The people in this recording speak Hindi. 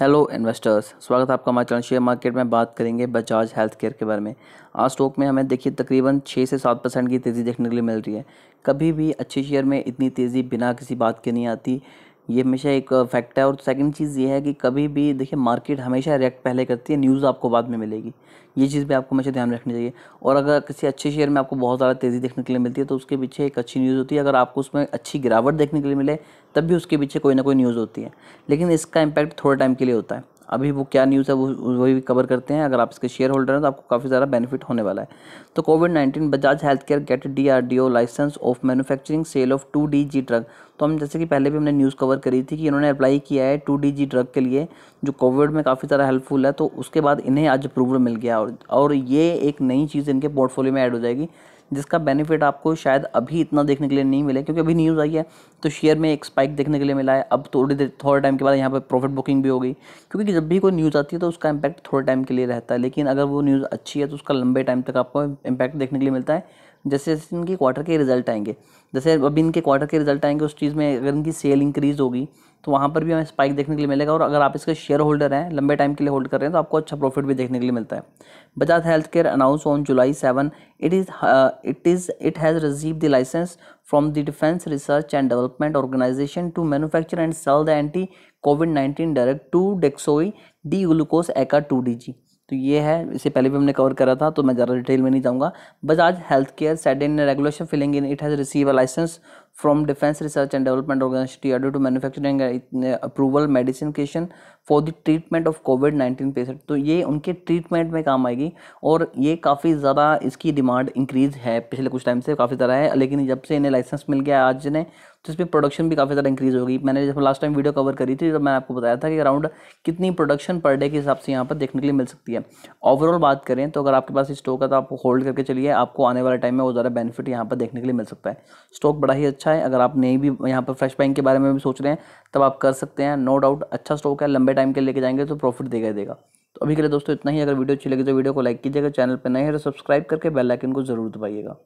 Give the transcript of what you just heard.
हेलो इन्वेस्टर्स स्वागत है आपका हमारे चैनल शेयर मार्केट में बात करेंगे बजाज हेल्थ केयर के बारे में आज स्टॉक में हमें देखिए तकरीबन छः से सात परसेंट की तेज़ी देखने के लिए मिल रही है कभी भी अच्छे शेयर में इतनी तेज़ी बिना किसी बात के नहीं आती ये हमेशा एक फैक्ट है और सेकंड चीज़ ये है कि कभी भी देखिए मार्केट हमेशा रिएक्ट पहले करती है न्यूज़ आपको बाद में मिलेगी ये चीज़ भी आपको हमेशा ध्यान रखनी चाहिए और अगर किसी अच्छे शेयर में आपको बहुत ज़्यादा तेज़ी देखने के लिए मिलती है तो उसके पीछे एक अच्छी न्यूज़ होती है अगर आपको उसमें अच्छी गिरावट देखने के लिए मिले तब भी उसके पीछे कोई ना कोई न्यूज़ होती है लेकिन इसका इम्पैक्ट थोड़े टाइम के लिए होता है अभी वो क्या न्यूज़ है वो वही भी कवर करते हैं अगर आप इसके शेयर होल्डर हैं तो आपको काफ़ी ज़्यादा बेनिफिट होने वाला है तो covid nineteen Bajaj health care get D R D O licence of manufacturing sale of two D G drug तो हम जैसे कि पहले भी हमने न्यूज़ कवर करी थी कि इन्होंने अप्लाई किया है टू डी जी ड्रग के लिए जो कोविड में काफ़ी ज़्यादा हेल्पफुल है तो उसके बाद इन्हें आज अप्रूवल मिल गया और, और ये एक नई चीज़ इनके पोर्टफोलियो में ऐड हो जाएगी जिसका बेनिफिट आपको शायद अभी इतना देखने के लिए नहीं मिले क्योंकि अभी न्यूज़ आई है तो शेयर में एक स्पाइक देखने के लिए मिला है अब थोड़ी देर थोड़े टाइम के बाद यहाँ पर प्रॉफिट बुकिंग भी होगी क्योंकि जब भी कोई न्यूज़ आती है तो उसका इम्पैक्ट थोड़े टाइम के लिए रहता है लेकिन अगर वो न्यूज़ अच्छी है तो उसका लंबे टाइम तक आपको इम्पैक्ट देखने के लिए मिलता है जैसे जैसे इनके क्वार्टर के रिजल्ट आएंगे जैसे अभी इनके क्वार्टर के रिजल्ट आएंगे उस चीज़ में अगर इनकी सेल इंक्रीज़ होगी तो वहाँ पर भी हमें स्पाइक देखने के लिए मिलेगा और अगर आप इसके शेयर होल्डर हैं लंबे टाइम के लिए होल्ड कर रहे हैं तो आपको अच्छा प्रॉफिट भी देखने के लिए मिलता है Bajaj health care announce on July seven it is it is it has receive the licence from the defence research and development organisation to manufacture and sell the anti covid nineteen direct two deoxy D glucose aka two D G तो ये है इसे पहले भी हमने कवर करा था तो मैं ज़्यादा डिटेल में नहीं जाऊँगा Bajaj health care said in regulation filling in it has receive a licence from defence research and development organisation DRDO to manufacturing approval medicine creation for the treatment of covid nineteen patient तो ये उनके ट्रीटमेंट में काम आएगी और ये काफ़ी ज़्यादा इसकी डिमांड इंक्रीज़ है पिछले कुछ टाइम से काफ़ी ज़्यादा है लेकिन जब से इन्हें लाइसेंस मिल गया आज ने तो इसमें प्रोडक्शन भी काफ़ी ज़्यादा इंक्रीज़ होगी मैंने जब लास्ट टाइम वीडियो कवर करी थी तो मैंने आपको बताया था कि अराउंड कितनी प्रोडक्शन पर डे के हिसाब से यहाँ पर देखने के लिए मिल सकती है ओवरऑल बात करें तो अगर आपके पास स्टॉक है तो आप होल्ड करके चलिए आपको आने वाले टाइम में वो ज़्यादा बेनिफिट यहाँ पर देखने के लिए मिल सकता है स्टॉक बड़ा ही अच्छा अच्छा है अगर आप नहीं भी यहाँ पर फ्रेश बैंक के बारे में भी सोच रहे हैं तब आप कर सकते हैं नो डाउट अच्छा स्टॉक है लंबे टाइम के लेके जाएंगे तो प्रॉफिट देगा देगा तो अभी के लिए दोस्तों इतना ही अगर वीडियो अच्छी लगी तो वीडियो को लाइक कीजिएगा चैनल पर नए हैं तो सब्सक्राइब करके बेल आइकन को जरूर दबाइएगा